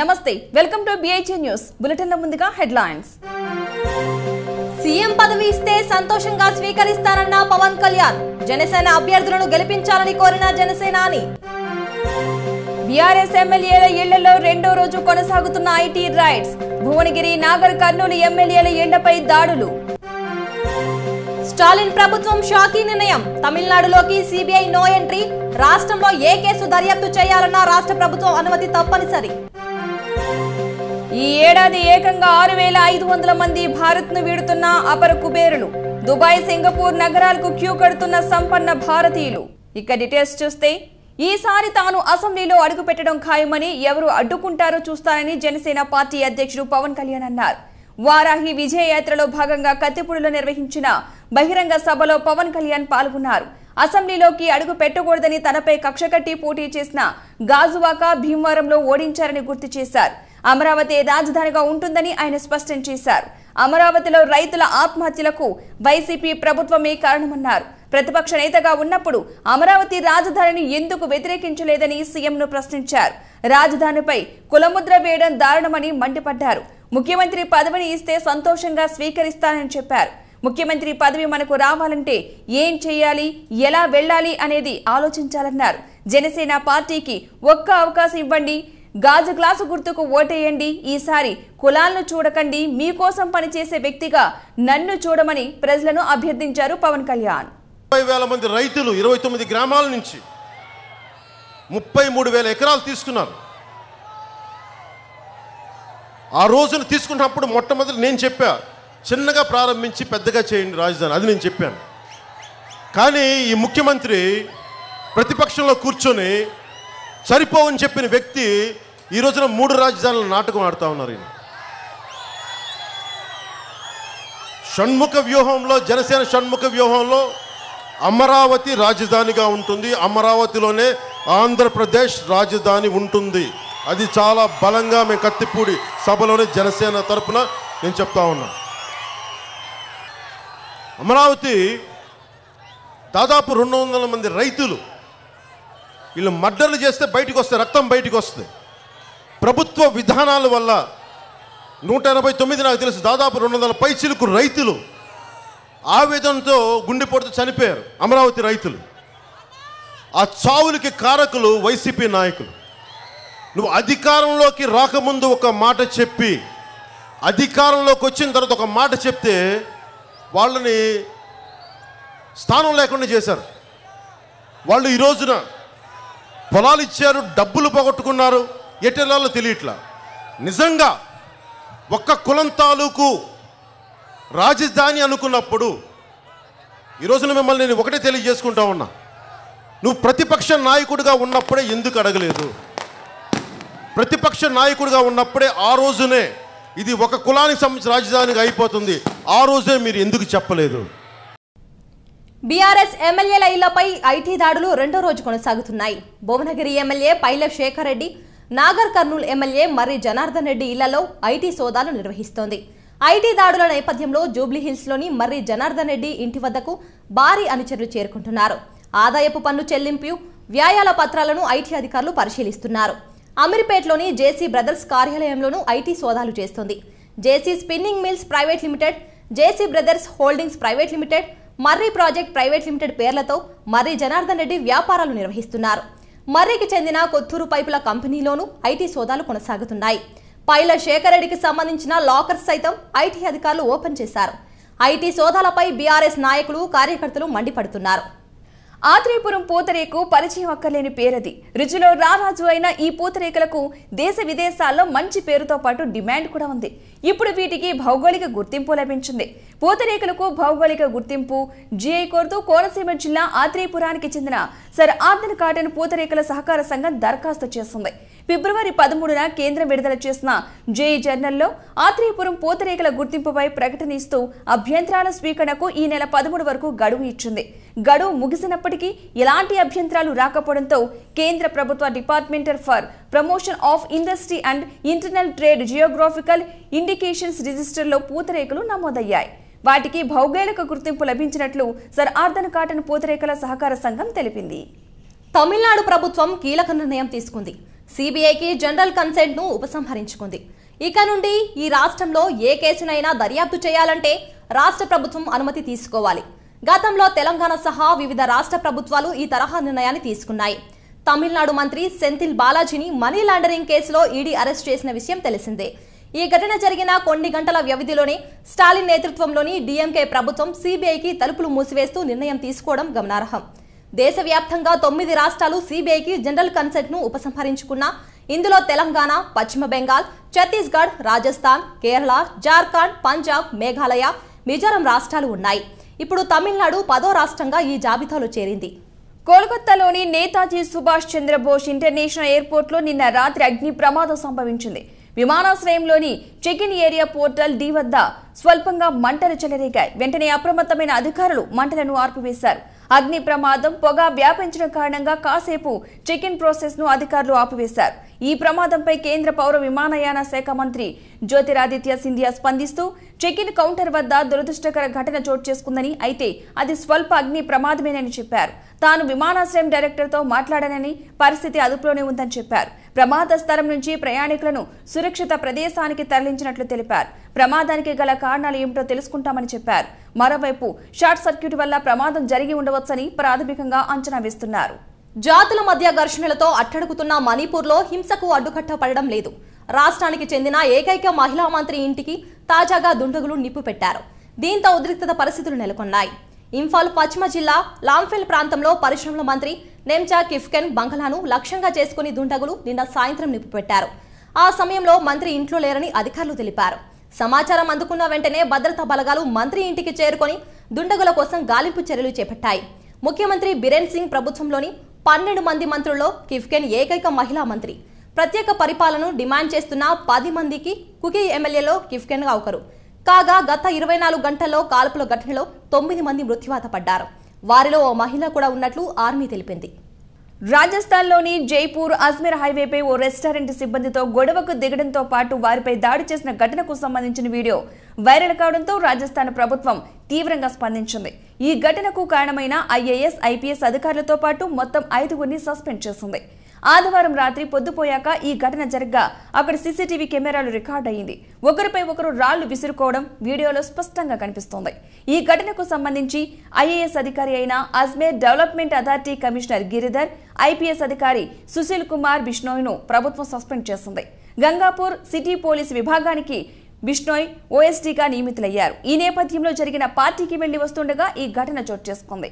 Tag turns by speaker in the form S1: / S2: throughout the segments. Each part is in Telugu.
S1: నమస్తే welcome to BIG news bulletin లో ముందుగా హెడ్లైన్స్
S2: సీఎం పదవి ఇస్తే సంతోషంగా స్వీకరిస్తారన్న పవన్ కళ్యాణ్ జనసేన అభ్యర్థులను గెలిపించాలని కోరిన జనసేనాని బీఆర్ఎస్
S1: ఎమ్మెల్యేల ఇళ్లలో రెండో రోజు కొనసాగుతున్న ఐటీ రైడ్స్ భువనగిరి నాగర్ కర్నూలు
S2: ఎమ్మెల్యేల ఇళ్లపై దాడులు స్టాలిన్ ప్రభుత్వం షాకీ నిర్ణయం తమిళనాడులోకి సిబిఐ నో ఎంట్రీ రాష్ట్రంలో ఏ కేసు దర్యాప్తు చేయాలన్నా రాష్ట్ర ప్రభుత్వం అనుమతి తప్పనిసరి ఈ ఏడాది ఏకంగా ఆరు వేల ఐదు వందల
S1: మంది భారత్ను వీడుతున్న అపర కుబేరులు దుబాయ్ సింగపూర్ నగరాలకు క్యూ కడుతున్న సంపన్న భారతీయులు ఇక డీటెయిల్స్ చూస్తే ఈసారి తాను అసెంబ్లీలో అడుగుపెట్టడం ఖాయమని ఎవరు అడ్డుకుంటారో చూస్తానని జనసేన పార్టీ అధ్యక్షుడు పవన్ కళ్యాణ్ అన్నారు వారాహి విజయయాత్రలో భాగంగా కత్తిపూడిలో నిర్వహించిన బహిరంగ సభలో పవన్ కళ్యాణ్ పాల్గొన్నారు అసెంబ్లీలోకి అడుగు పెట్టకూడదని తనపై కక్ష కట్టి పోటీ చేసిన గాజువాక భీమవరంలో ఓడించారని గుర్తు చేశారు అమరావతి రాజధానిగా ఉంటుందని ఆయన స్పష్టం చేశారు అమరావతిలో రైతుల ఆత్మహత్యలకు వైసీపీ ప్రభుత్వమే కారణమన్నారు ప్రతిపక్ష నేతగా ఉన్నప్పుడు అమరావతి రాజధానిని ఎందుకు వ్యతిరేకించలేదని సీఎంను ప్రశ్నించారు రాజధానిపై కులముద్ర వేయడం దారుణమని మండిపడ్డారు ముఖ్యమంత్రి పదవిని ఇస్తే సంతోషంగా స్వీకరిస్తానని చెప్పారు ముఖ్యమంత్రి పదవి మనకు రావాలంటే ఏం చేయాలి ఎలా వెళ్ళాలి అనేది ఆలోచించాలన్నారు జనసేన పార్టీకి ఒక్క అవకాశం ఇవ్వండి గాజు గ్లాసు గుర్తుకు ఓటేయండి ఈసారి కులాలను చూడకండి మీకోసం పనిచేసే వ్యక్తిగా నన్ను చూడమని ప్రజలను అభ్యర్థించారు పవన్ కళ్యాణ్
S3: ముప్పై వేల మంది రైతులు ఇరవై తొమ్మిది గ్రామాల నుంచి ముప్పై మూడు వేల ఎకరాలు తీసుకున్నారు ఆ రోజున తీసుకున్నప్పుడు మొట్టమొదటి నేను చెప్పా చిన్నగా ప్రారంభించి పెద్దగా చేయండి రాజధాని అది నేను చెప్పాను కానీ ఈ ముఖ్యమంత్రి ప్రతిపక్షంలో కూర్చొని సరిపోవని చెప్పిన వ్యక్తి ఈ రోజున మూడు రాజధానుల నాటకం ఆడుతూ ఉన్నారు ఈయన షణ్ముఖ వ్యూహంలో జనసేన షణ్ముఖ వ్యూహంలో అమరావతి రాజధానిగా ఉంటుంది అమరావతిలోనే ఆంధ్రప్రదేశ్ రాజధాని ఉంటుంది అది చాలా బలంగా మేము కత్తిపూడి సభలోనే జనసేన తరపున నేను చెప్తా ఉన్నా అమరావతి దాదాపు రెండు వందల మంది రైతులు వీళ్ళు మర్డర్లు చేస్తే బయటకు వస్తే రక్తం బయటకు వస్తుంది ప్రభుత్వ విధానాల వల్ల నూట ఎనభై తొమ్మిది నాకు తెలుసు దాదాపు రెండు వందల పైచిలకు రైతులు ఆవేదనతో గుండెపోటుతో చనిపోయారు అమరావతి రైతులు ఆ చావులకి కారకులు వైసీపీ నాయకులు నువ్వు అధికారంలోకి రాకముందు ఒక మాట చెప్పి అధికారంలోకి వచ్చిన తర్వాత ఒక మాట చెప్తే వాళ్ళని స్థానం లేకుండా చేశారు వాళ్ళు ఈ రోజున పొలాలు ఇచ్చారు డబ్బులు పోగొట్టుకున్నారు ఎటెలాలో తెలియట్లా నిజంగా ఒక్క కులం తాలూకు రాజధాని అనుకున్నప్పుడు ఈరోజున మిమ్మల్ని నేను ఒకటే తెలియజేసుకుంటా ఉన్నా నువ్వు ప్రతిపక్ష నాయకుడిగా ఉన్నప్పుడే ఎందుకు అడగలేదు ప్రతిపక్ష నాయకుడిగా ఉన్నప్పుడే ఆ రోజునే ఇది ఒక కులానికి సంబంధించిన రాజధానిగా అయిపోతుంది ఆ రోజే మీరు ఎందుకు చెప్పలేదు
S2: బీఆర్ఎస్ ఎమ్మెల్యేల ఇళ్లపై ఐటీ దాడులు రెండో రోజు కొనసాగుతున్నాయి భువనగిరి ఎమ్మెల్యే పైల శేఖర్ రెడ్డి నాగర్ కర్నూలు ఎమ్మెల్యే మర్రి జనార్దన్ రెడ్డి ఇళ్లలో ఐటీ సోదాలు నిర్వహిస్తోంది ఐటీ దాడుల నేపథ్యంలో జూబ్లీహిల్స్లోని మర్రి జనార్దన్ రెడ్డి ఇంటి వద్దకు భారీ అనుచరులు చేరుకుంటున్నారు ఆదాయపు పన్ను చెల్లింపు వ్యాయాల పత్రాలను ఐటీ అధికారులు పరిశీలిస్తున్నారు అమీర్పేట్లోని జేసీ బ్రదర్స్ కార్యాలయంలోనూ ఐటీ సోదాలు చేస్తోంది J C spinning mills private limited J C brothers holdings private limited Marri project private limited పేర్లతో మర్రి జనార్దన్ రెడ్డి వ్యాపారాలు నిర్వహిస్తున్నారు మర్రికి చెందిన కొత్తూరు పైపుల కంపెనీలోనూ ఐటీ సోదాలు కొనసాగుతున్నాయి పైల రెడ్డికి సంబంధించిన లాకర్స్ సైతం ఐటీ అధికారులు ఓపెన్ చేశారు ఐటీ సోదాలపై బీఆర్ఎస్ నాయకులు కార్యకర్తలు మండిపడుతున్నారు ఆత్రేయపురం పూతరేకు పరిచయం అక్కర్లేని పేరది రుచిలో రారాజు అయిన ఈ పూతరేకులకు
S1: దేశ విదేశాల్లో మంచి పేరుతో పాటు డిమాండ్ కూడా ఉంది ఇప్పుడు వీటికి భౌగోళిక గుర్తింపు లభించింది పూతరేకులకు భౌగోళిక గుర్తింపు జిఐ కోరుతూ కోనసీమ జిల్లా ఆత్రేయపురానికి చెందిన సర్ ఆర్దన్ కాటన్ పూతరేకుల సహకార సంఘం దరఖాస్తు చేసింది ఫిబ్రవరి పదమూడున కేంద్రం విడుదల చేసిన జేఈ e జర్నల్లో ఆత్రేయపురం పూతరేకుల గుర్తింపుపై ప్రకటన ఇస్తూ అభ్యంతరాల స్వీకరణకు ఈ నెల పదమూడు వరకు గడువు ఇచ్చింది గడువు ముగిసినప్పటికీ ఎలాంటి అభ్యంతరాలు రాకపోవడంతో కేంద్ర ప్రభుత్వ department for promotion of industry and internal trade geographical indications రిజిస్టర్లో పూతరేకులు నమోదయ్యాయి వాటికి భౌగోళిక గుర్తింపు లభించినట్లు సర్ ఆర్దన్ కాటన్ పూతరేఖల
S2: సహకార సంఘం తెలిపింది తమిళనాడు ప్రభుత్వం కీలక నిర్ణయం తీసుకుంది సిబిఐకి జనరల్ కన్సెంట్ను ఉపసంహరించుకుంది ఇక నుండి ఈ రాష్ట్రంలో ఏ కేసునైనా దర్యాప్తు చేయాలంటే రాష్ట్ర ప్రభుత్వం అనుమతి తీసుకోవాలి గతంలో తెలంగాణ సహా వివిధ రాష్ట్ర ప్రభుత్వాలు ఈ తరహా నిర్ణయాన్ని తీసుకున్నాయి తమిళనాడు మంత్రి సెంథిల్ బాలాజీని మనీ లాండరింగ్ కేసులో ఈడీ అరెస్ట్ చేసిన విషయం తెలిసిందే ఈ ఘటన జరిగిన కొన్ని గంటల వ్యవధిలోనే స్టాలిన్ నేతృత్వంలోని డీఎంకే ప్రభుత్వం సీబీఐకి తలుపులు మూసివేస్తూ నిర్ణయం తీసుకోవడం గమనార్హం దేశవ్యాప్తంగా తొమ్మిది రాష్ట్రాలు సీబీఐకి జనరల్ ను ఉపసంహరించుకున్న ఇందులో తెలంగాణ పశ్చిమ బెంగాల్ ఛత్తీస్గఢ్ రాజస్థాన్ కేరళ జార్ఖండ్ పంజాబ్ మేఘాలయ మిజోరం రాష్ట్రాలు ఉన్నాయి ఇప్పుడు తమిళనాడు పదో రాష్ట్రంగా ఈ జాబితాలో చేరింది కోల్కత్తాలోని నేతాజీ సుభాష్ చంద్రబోస్ ఇంటర్నేషనల్ ఎయిర్పోర్ట్లో నిన్న రాత్రి
S1: అగ్ని ప్రమాదం సంభవించింది విమానాశ్రయంలోని check in area portal D వద్ద స్వల్పంగా మంటలు చెలరేగాయి వెంటనే అప్రమత్తమైన అధికారులు మంటలను ఆర్పివేశారు అగ్ని ప్రమాదం పొగ వ్యాపించడం కారణంగా కాసేపు చెక్ ఇన్ ప్రాసెస్ ను అధికారులు ఆపివేశారు ఈ ప్రమాదంపై కేంద్ర పౌర విమానయాన శాఖ మంత్రి జ్యోతిరాదిత్య సింధియా స్పందిస్తూ చెక్ ఇన్ కౌంటర్ వద్ద దురదృష్టకర ఘటన చోటు చేసుకుందని అయితే అది స్వల్ప అగ్ని ప్రమాదమేనని చెప్పారు తాను విమానాశ్రయం డైరెక్టర్తో మాట్లాడానని పరిస్థితి అదుపులోనే ఉందని చెప్పారు ప్రమాద స్థలం నుంచి ప్రయాణికులను సురక్షిత ప్రదేశానికి తరలించినట్లు తెలిపారు ప్రమాదానికి గల కారణాలు ఏమిటో తెలుసుకుంటామని చెప్పారు మరోవైపు షార్ట్ సర్క్యూట్ వల్ల ప్రమాదం జరిగి ఉండవచ్చని
S2: ప్రాథమికంగా అంచనా వేస్తున్నారు జాతుల మధ్య ఘర్షణలతో అట్టడుగుతున్న మణిపూర్లో హింసకు అడ్డుకట్ట పడడం లేదు రాష్ట్రానికి చెందిన ఏకైక మహిళా మంత్రి ఇంటికి తాజాగా దుండగులు నిప్పు పెట్టారు దీంతో ఉద్రిక్తత పరిస్థితులు నెలకొన్నాయి ఇంఫాల్ పశ్చిమ జిల్లా లాంఫెల్ ప్రాంతంలో పరిశ్రమల మంత్రి నెమ్చా కిఫ్కెన్ బంగ్లాను లక్ష్యంగా చేసుకుని దుండగులు నిన్న సాయంత్రం నిప్పు పెట్టారు ఆ సమయంలో మంత్రి ఇంట్లో లేరని అధికారులు తెలిపారు సమాచారం అందుకున్న వెంటనే భద్రతా బలగాలు మంత్రి ఇంటికి చేరుకొని దుండగుల కోసం గాలింపు చర్యలు చేపట్టాయి ముఖ్యమంత్రి బిరేన్ సింగ్ ప్రభుత్వంలోని పన్నెండు మంది మంత్రుల్లో కిఫ్కెన్ ఏకైక మహిళా మంత్రి ప్రత్యేక పరిపాలనను డిమాండ్ చేస్తున్న పది మందికి కుకి ఎమ్మెల్యేలో కిఫ్కెన్గా ఒకరు కాగా గత ఇరవై నాలుగు గంటల్లో కాల్పుల ఘటనలో తొమ్మిది మంది మృత్యువాత పడ్డారు వారిలో ఓ మహిళ కూడా ఉన్నట్లు ఆర్మీ తెలిపింది రాజస్థాన్లోని జైపూర్ అజ్మీర్ హైవేపై ఓ రెస్టారెంట్
S1: సిబ్బందితో గొడవకు దిగడంతో పాటు వారిపై దాడి చేసిన ఘటనకు సంబంధించిన వీడియో వైరల్ కావడంతో రాజస్థాన్ ప్రభుత్వం తీవ్రంగా స్పందించింది ఈ ఘటనకు కారణమైన ఐఏఎస్ ఐపీఎస్ అధికారులతో పాటు మొత్తం ఐదుగురిని సస్పెండ్ చేసింది ఆదివారం రాత్రి పొద్దుపోయాక ఈ ఘటన జరగ్గా అక్కడ సీసీటీవీ కెమెరాలు రికార్డ్ అయింది ఒకరిపై ఒకరు రాళ్లు విసురుకోవడం వీడియోలో స్పష్టంగా కనిపిస్తోంది ఈ ఘటనకు సంబంధించి ఐఏఎస్ అధికారి అయిన Ajmer development authority commissioner Giridhar IPS అధికారి సుశీల్ కుమార్ బిష్ణోయ్ను ప్రభుత్వం సస్పెండ్ చేసింది గంగాపూర్ సిటీ పోలీస్ విభాగానికి బిష్ణోయ్ ఓఎస్డీగా నియమితులయ్యారు ఈ నేపథ్యంలో జరిగిన పార్టీకి వెళ్లి వస్తుండగా ఈ ఘటన చోటు చేసుకుంది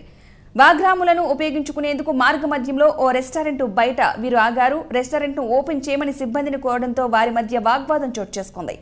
S1: వాగ్రాములను ఉపయోగించుకునేందుకు మార్గమధ్యంలో ఓ రెస్టారెంట్ బయట వీరు ఆగారు రెస్టారెంట్ను ఓపెన్ చేయమని
S2: సిబ్బందిని కోరడంతో వారి మధ్య వాగ్వాదం చోటు చేసుకుంది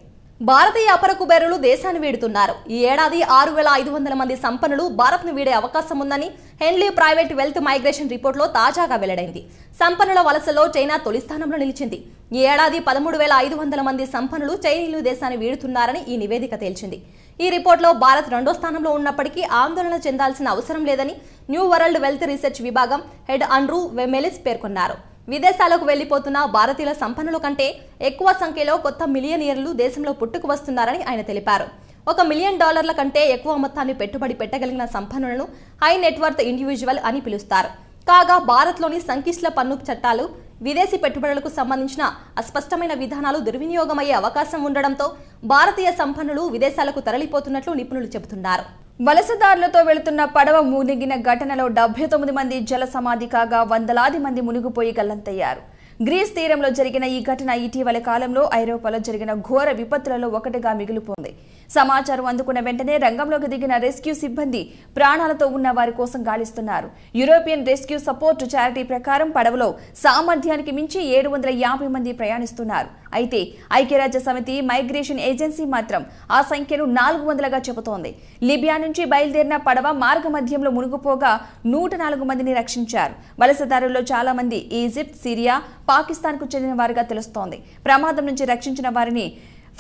S2: భారతీయ అపర కుబేరులు దేశాన్ని వీడుతున్నారు ఈ ఏడాది ఆరు వేల ఐదు వందల మంది సంపన్నులు భారత్ను వీడే అవకాశం ఉందని హెన్లీ ప్రైవేట్ వెల్త్ మైగ్రేషన్ రిపోర్ట్లో తాజాగా వెల్లడైంది సంపన్నుల వలసలో చైనా తొలి స్థానంలో నిలిచింది ఈ ఏడాది పదమూడు వేల ఐదు వందల మంది సంపన్నులు చైనీయులు దేశాన్ని వీడుతున్నారని ఈ నివేదిక తేల్చింది ఈ రిపోర్ట్లో భారత్ రెండో స్థానంలో ఉన్నప్పటికీ ఆందోళన చెందాల్సిన అవసరం లేదని న్యూ వరల్డ్ వెల్త్ రీసెర్చ్ విభాగం హెడ్ అండ్రూ వెమెలిస్ పేర్కొన్నారు విదేశాలకు వెళ్లిపోతున్న భారతీయుల సంపన్నుల కంటే ఎక్కువ సంఖ్యలో కొత్త మిలియనీర్లు దేశంలో పుట్టుకు వస్తున్నారని ఆయన తెలిపారు ఒక మిలియన్ డాలర్ల కంటే ఎక్కువ మొత్తాన్ని పెట్టుబడి పెట్టగలిగిన సంపన్నులను హై నెట్వర్త్ ఇండివిజువల్ అని పిలుస్తారు కాగా భారత్లోని సంకిష్ల పన్ను చట్టాలు విదేశీ పెట్టుబడులకు సంబంధించిన అస్పష్టమైన విధానాలు దుర్వినియోగమయ్యే అవకాశం ఉండడంతో భారతీయ సంపన్నులు విదేశాలకు తరలిపోతున్నట్లు నిపుణులు చెబుతున్నారు వలసదారులతో వెళుతున్న పడవ మునిగిన ఘటనలో డెబ్బై తొమ్మిది
S1: మంది జల సమాధి కాగా వందలాది మంది మునిగిపోయి గల్లంతయ్యారు గ్రీస్ తీరంలో జరిగిన ఈ ఘటన ఇటీవల కాలంలో ఐరోపాలో జరిగిన ఘోర విపత్తులలో ఒకటిగా మిగిలిపోంది సమాచారం అందుకున్న వెంటనే రంగంలోకి దిగిన రెస్క్యూ సిబ్బంది ప్రాణాలతో ఉన్న వారి కోసం గాలిస్తున్నారు యూరోపియన్ రెస్క్యూ సపోర్ట్ చారిటీ ప్రకారం పడవలో సామర్థ్యానికి మించి ఏడు వందల యాభై మంది ప్రయాణిస్తున్నారు అయితే ఐక్యరాజ్య సమితి మైగ్రేషన్ ఏజెన్సీ మాత్రం ఆ సంఖ్యను నాలుగు వందలుగా చెబుతోంది లిబియా నుంచి బయలుదేరిన పడవ మార్గ మధ్యంలో మునిగిపోగా నూట నాలుగు మందిని రక్షించారు వలసదారుల్లో చాలా మంది ఈజిప్ట్ సిరియా పాకిస్తాన్కు చెందిన వారిగా తెలుస్తోంది ప్రమాదం నుంచి రక్షించిన వారిని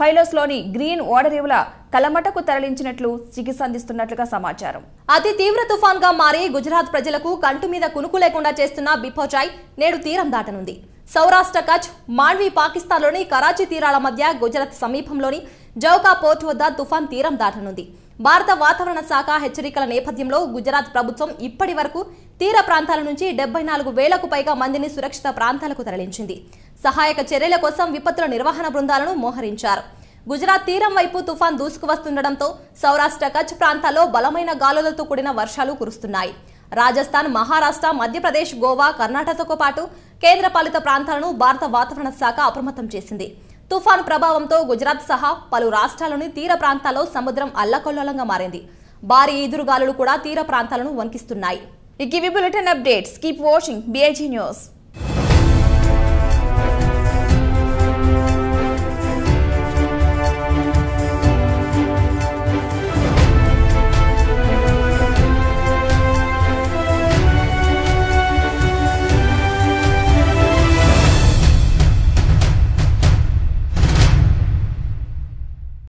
S1: ఫైలోస్లోని గ్రీన్ ఓడరేవుల కలమటకు
S2: తరలించినట్లు చికిత్స అందిస్తున్నట్లుగా సమాచారం అతి తీవ్ర తుఫాన్గా మారి గుజరాత్ ప్రజలకు కంటు మీద కునుకు లేకుండా చేస్తున్న బిపోచాయ్ నేడు తీరం దాటనుంది సౌరాష్ట్ర కచ్ మాండ్వి పాకిస్తాన్లోని కరాచీ తీరాల మధ్య గుజరాత్ సమీపంలోని జౌకా పోర్ట్ వద్ద తుఫాన్ తీరం దాటనుంది భారత వాతావరణ శాఖ హెచ్చరికల నేపథ్యంలో గుజరాత్ ప్రభుత్వం ఇప్పటి వరకు తీర ప్రాంతాల నుంచి డెబ్బై నాలుగు వేలకు పైగా మందిని సురక్షిత ప్రాంతాలకు తరలించింది సహాయక చర్యల కోసం విపత్తుల నిర్వహణ బృందాలను మోహరించారు గుజరాత్ తీరం వైపు తుఫాన్ దూసుకువస్తుండటంతో సౌరాష్ట్ర కచ్ ప్రాంతాల్లో బలమైన గాలులతో కూడిన వర్షాలు కురుస్తున్నాయి రాజస్థాన్ మహారాష్ట్ర మధ్యప్రదేశ్ గోవా కర్ణాటకతో పాటు కేంద్రపాలిత ప్రాంతాలను భారత వాతావరణ శాఖ అప్రమత్తం చేసింది తుఫాను ప్రభావంతో గుజరాత్ సహా పలు రాష్ట్రాల్లోని తీర ప్రాంతాల్లో సముద్రం అల్లకొల్లోలంగా మారింది భారీ ఈదురుగాలులు కూడా తీర ప్రాంతాలను వణికిస్తున్నాయి ఇవి bulletin updates keep watching BIG news